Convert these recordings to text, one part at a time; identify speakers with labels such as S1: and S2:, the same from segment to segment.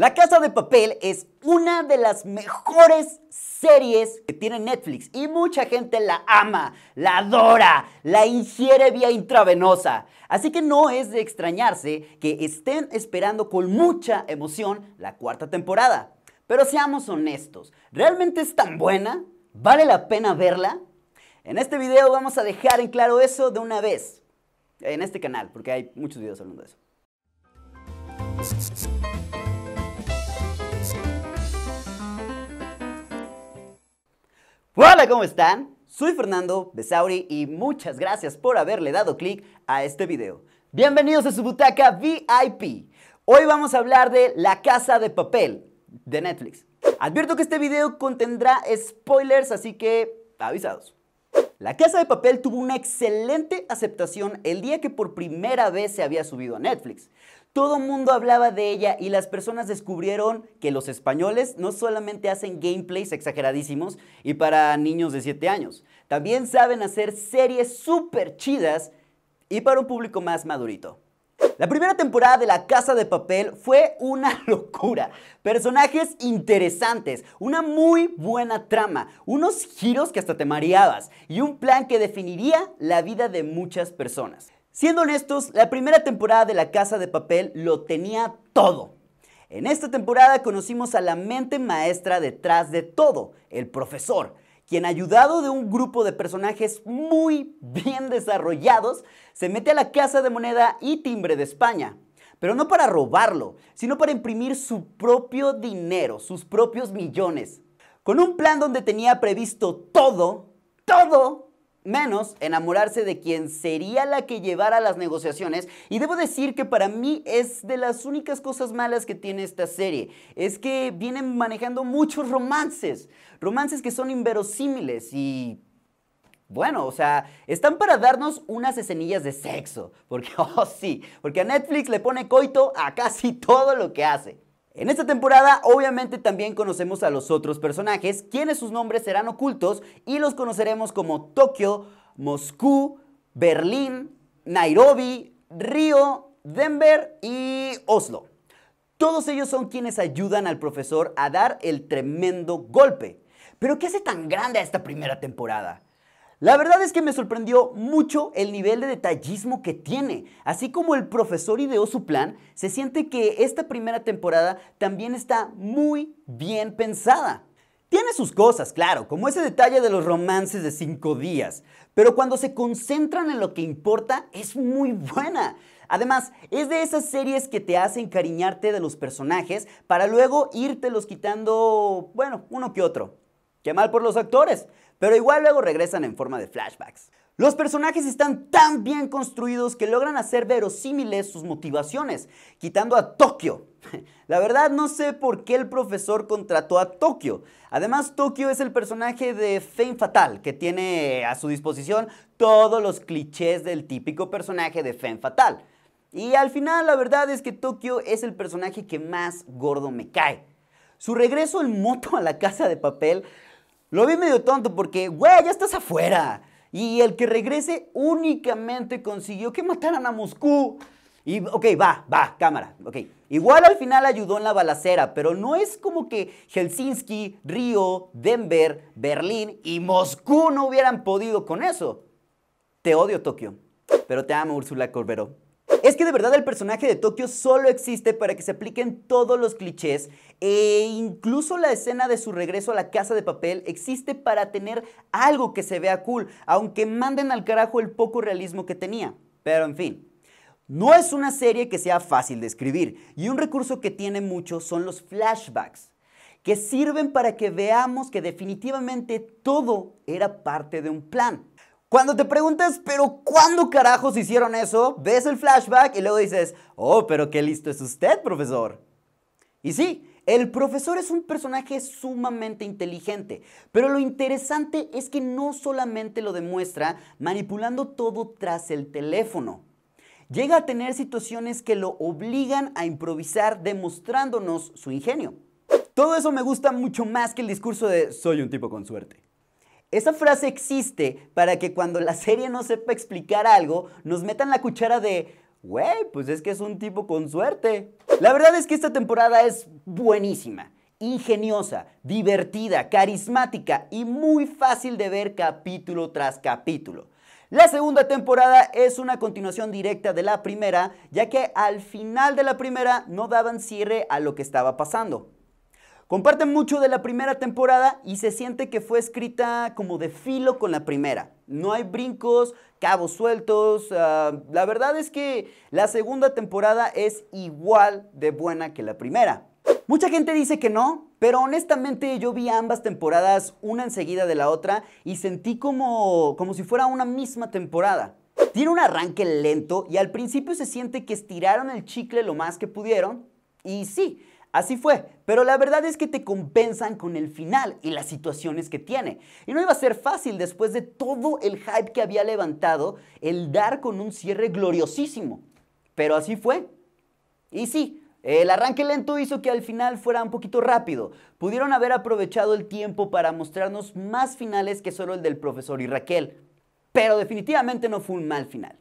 S1: La Casa de Papel es una de las mejores series que tiene Netflix y mucha gente la ama, la adora, la ingiere vía intravenosa. Así que no es de extrañarse que estén esperando con mucha emoción la cuarta temporada. Pero seamos honestos, ¿realmente es tan buena? ¿Vale la pena verla? En este video vamos a dejar en claro eso de una vez. En este canal, porque hay muchos videos hablando de eso. Hola, ¿cómo están? Soy Fernando Besauri y muchas gracias por haberle dado clic a este video. Bienvenidos a su butaca VIP. Hoy vamos a hablar de La Casa de Papel de Netflix. Advierto que este video contendrá spoilers, así que avisados. La Casa de Papel tuvo una excelente aceptación el día que por primera vez se había subido a Netflix. Todo el mundo hablaba de ella y las personas descubrieron que los españoles no solamente hacen gameplays exageradísimos y para niños de 7 años, también saben hacer series súper chidas y para un público más madurito. La primera temporada de La Casa de Papel fue una locura. Personajes interesantes, una muy buena trama, unos giros que hasta te mareabas y un plan que definiría la vida de muchas personas. Siendo honestos, la primera temporada de La Casa de Papel lo tenía todo. En esta temporada conocimos a la mente maestra detrás de todo, el profesor, quien ayudado de un grupo de personajes muy bien desarrollados, se mete a la Casa de Moneda y Timbre de España. Pero no para robarlo, sino para imprimir su propio dinero, sus propios millones. Con un plan donde tenía previsto todo, todo menos enamorarse de quien sería la que llevara las negociaciones. Y debo decir que para mí es de las únicas cosas malas que tiene esta serie. Es que vienen manejando muchos romances. Romances que son inverosímiles y... Bueno, o sea, están para darnos unas escenillas de sexo. Porque, oh sí, porque a Netflix le pone coito a casi todo lo que hace. En esta temporada obviamente también conocemos a los otros personajes, quienes sus nombres serán ocultos y los conoceremos como Tokio, Moscú, Berlín, Nairobi, Río, Denver y Oslo. Todos ellos son quienes ayudan al profesor a dar el tremendo golpe. Pero ¿qué hace tan grande a esta primera temporada? La verdad es que me sorprendió mucho el nivel de detallismo que tiene. Así como el profesor ideó su plan, se siente que esta primera temporada también está muy bien pensada. Tiene sus cosas, claro, como ese detalle de los romances de cinco días, pero cuando se concentran en lo que importa es muy buena. Además, es de esas series que te hacen cariñarte de los personajes para luego írtelos quitando, bueno, uno que otro. Qué mal por los actores, pero igual luego regresan en forma de flashbacks. Los personajes están tan bien construidos que logran hacer verosímiles sus motivaciones, quitando a Tokio. La verdad no sé por qué el profesor contrató a Tokio. Además, Tokio es el personaje de Fame Fatal, que tiene a su disposición todos los clichés del típico personaje de Femme Fatal. Y al final la verdad es que Tokio es el personaje que más gordo me cae. Su regreso en moto a la casa de papel lo vi medio tonto porque, güey, ya estás afuera. Y el que regrese únicamente consiguió que mataran a Moscú. Y, ok, va, va, cámara, ok. Igual al final ayudó en la balacera, pero no es como que Helsinki, Río, Denver, Berlín y Moscú no hubieran podido con eso. Te odio, Tokio, pero te amo, Úrsula Corberó. Es que de verdad el personaje de Tokio solo existe para que se apliquen todos los clichés e incluso la escena de su regreso a la casa de papel existe para tener algo que se vea cool, aunque manden al carajo el poco realismo que tenía. Pero en fin, no es una serie que sea fácil de escribir y un recurso que tiene mucho son los flashbacks, que sirven para que veamos que definitivamente todo era parte de un plan. Cuando te preguntas, pero ¿cuándo carajos hicieron eso? Ves el flashback y luego dices, oh, pero qué listo es usted, profesor. Y sí, el profesor es un personaje sumamente inteligente, pero lo interesante es que no solamente lo demuestra manipulando todo tras el teléfono. Llega a tener situaciones que lo obligan a improvisar demostrándonos su ingenio. Todo eso me gusta mucho más que el discurso de soy un tipo con suerte. Esa frase existe para que cuando la serie no sepa explicar algo, nos metan la cuchara de, güey, pues es que es un tipo con suerte. La verdad es que esta temporada es buenísima, ingeniosa, divertida, carismática y muy fácil de ver capítulo tras capítulo. La segunda temporada es una continuación directa de la primera, ya que al final de la primera no daban cierre a lo que estaba pasando. Comparten mucho de la primera temporada y se siente que fue escrita como de filo con la primera. No hay brincos, cabos sueltos. Ah, la verdad es que la segunda temporada es igual de buena que la primera. Mucha gente dice que no, pero honestamente yo vi ambas temporadas una enseguida de la otra y sentí como, como si fuera una misma temporada. Tiene un arranque lento y al principio se siente que estiraron el chicle lo más que pudieron. Y sí, Así fue, pero la verdad es que te compensan con el final y las situaciones que tiene. Y no iba a ser fácil después de todo el hype que había levantado el dar con un cierre gloriosísimo. Pero así fue. Y sí, el arranque lento hizo que al final fuera un poquito rápido. Pudieron haber aprovechado el tiempo para mostrarnos más finales que solo el del profesor y Raquel. Pero definitivamente no fue un mal final.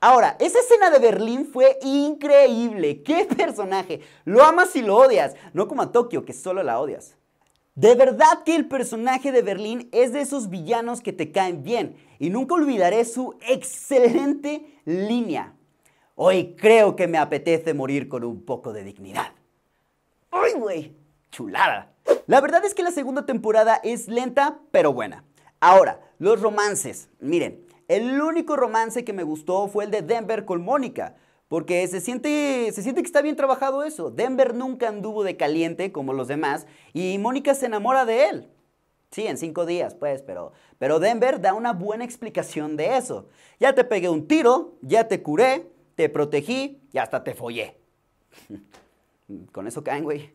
S1: Ahora, esa escena de Berlín fue increíble. ¡Qué personaje! Lo amas y lo odias. No como a Tokio, que solo la odias. De verdad que el personaje de Berlín es de esos villanos que te caen bien. Y nunca olvidaré su excelente línea. Hoy creo que me apetece morir con un poco de dignidad. ¡Uy, güey! ¡Chulada! La verdad es que la segunda temporada es lenta, pero buena. Ahora, los romances. Miren, el único romance que me gustó fue el de Denver con Mónica. Porque se siente, se siente que está bien trabajado eso. Denver nunca anduvo de caliente como los demás y Mónica se enamora de él. Sí, en cinco días, pues, pero, pero Denver da una buena explicación de eso. Ya te pegué un tiro, ya te curé, te protegí y hasta te follé. Con eso caen, güey.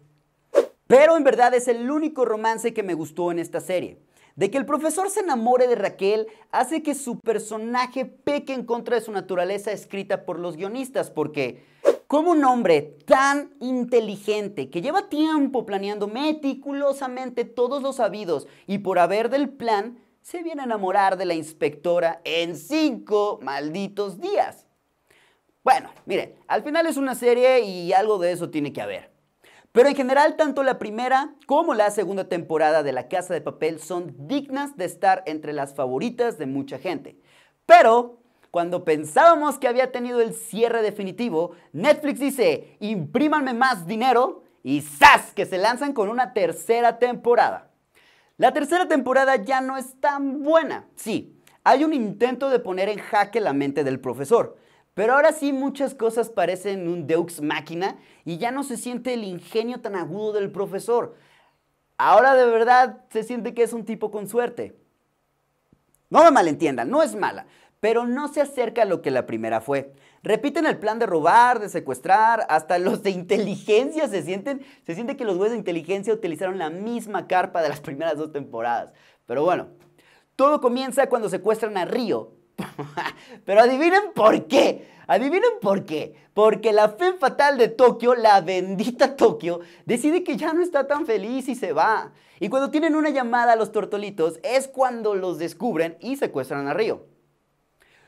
S1: Pero en verdad es el único romance que me gustó en esta serie. De que el profesor se enamore de Raquel hace que su personaje peque en contra de su naturaleza escrita por los guionistas, porque como un hombre tan inteligente que lleva tiempo planeando meticulosamente todos los sabidos y por haber del plan, se viene a enamorar de la inspectora en cinco malditos días. Bueno, mire, al final es una serie y algo de eso tiene que haber. Pero en general, tanto la primera como la segunda temporada de La Casa de Papel son dignas de estar entre las favoritas de mucha gente. Pero, cuando pensábamos que había tenido el cierre definitivo, Netflix dice, imprímanme más dinero y ¡zas! que se lanzan con una tercera temporada. La tercera temporada ya no es tan buena. Sí, hay un intento de poner en jaque la mente del profesor, pero ahora sí muchas cosas parecen un deux máquina y ya no se siente el ingenio tan agudo del profesor. Ahora de verdad se siente que es un tipo con suerte. No me malentiendan, no es mala, pero no se acerca a lo que la primera fue. Repiten el plan de robar, de secuestrar, hasta los de inteligencia se sienten, se siente que los güeyes de inteligencia utilizaron la misma carpa de las primeras dos temporadas. Pero bueno, todo comienza cuando secuestran a Río, Pero adivinen por qué. Adivinen por qué. Porque la fe fatal de Tokio, la bendita Tokio, decide que ya no está tan feliz y se va. Y cuando tienen una llamada a los tortolitos es cuando los descubren y secuestran a Río.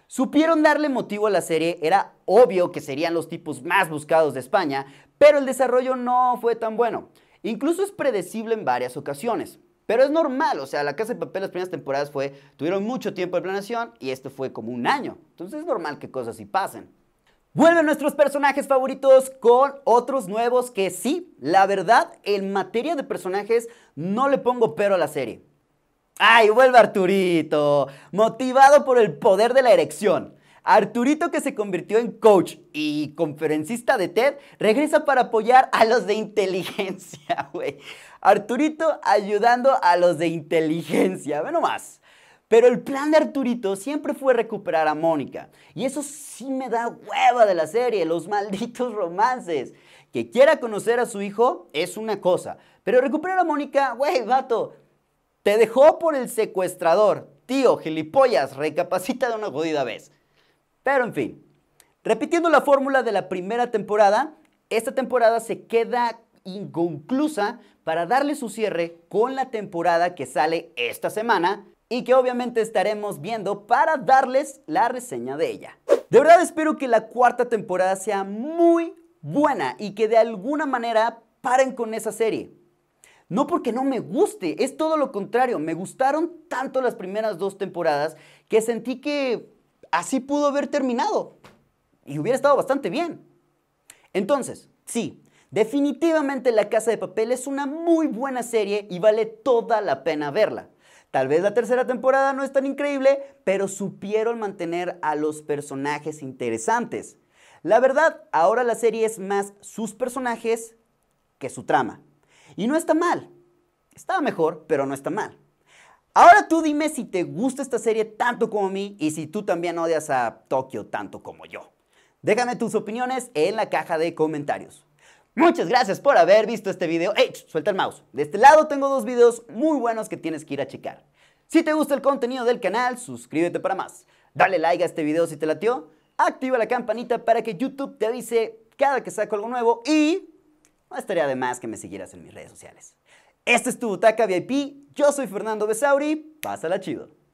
S1: Supieron darle motivo a la serie, era obvio que serían los tipos más buscados de España, pero el desarrollo no fue tan bueno. Incluso es predecible en varias ocasiones. Pero es normal, o sea, La Casa de Papel las primeras temporadas fue, tuvieron mucho tiempo de planeación y esto fue como un año. Entonces es normal que cosas así pasen. Vuelven nuestros personajes favoritos con otros nuevos que sí, la verdad, en materia de personajes no le pongo pero a la serie. ¡Ay, vuelve Arturito! Motivado por el poder de la erección. Arturito, que se convirtió en coach y conferencista de TED, regresa para apoyar a los de inteligencia, güey. Arturito ayudando a los de inteligencia, ve nomás. Pero el plan de Arturito siempre fue recuperar a Mónica. Y eso sí me da hueva de la serie, los malditos romances. Que quiera conocer a su hijo es una cosa. Pero recuperar a Mónica, güey, vato, te dejó por el secuestrador. Tío, gilipollas, recapacita de una jodida vez. Pero en fin, repitiendo la fórmula de la primera temporada, esta temporada se queda inconclusa para darle su cierre con la temporada que sale esta semana y que obviamente estaremos viendo para darles la reseña de ella. De verdad espero que la cuarta temporada sea muy buena y que de alguna manera paren con esa serie. No porque no me guste, es todo lo contrario. Me gustaron tanto las primeras dos temporadas que sentí que Así pudo haber terminado y hubiera estado bastante bien. Entonces, sí, definitivamente La Casa de Papel es una muy buena serie y vale toda la pena verla. Tal vez la tercera temporada no es tan increíble, pero supieron mantener a los personajes interesantes. La verdad, ahora la serie es más sus personajes que su trama. Y no está mal. Estaba mejor, pero no está mal. Ahora tú dime si te gusta esta serie tanto como a mí y si tú también odias a Tokio tanto como yo. Déjame tus opiniones en la caja de comentarios. Muchas gracias por haber visto este video. ¡Ey! Suelta el mouse. De este lado tengo dos videos muy buenos que tienes que ir a checar. Si te gusta el contenido del canal, suscríbete para más. Dale like a este video si te latió. Activa la campanita para que YouTube te avise cada que saco algo nuevo y no estaría de más que me siguieras en mis redes sociales. Este es tu butaca VIP. Yo soy Fernando Besauri. Pásala chido.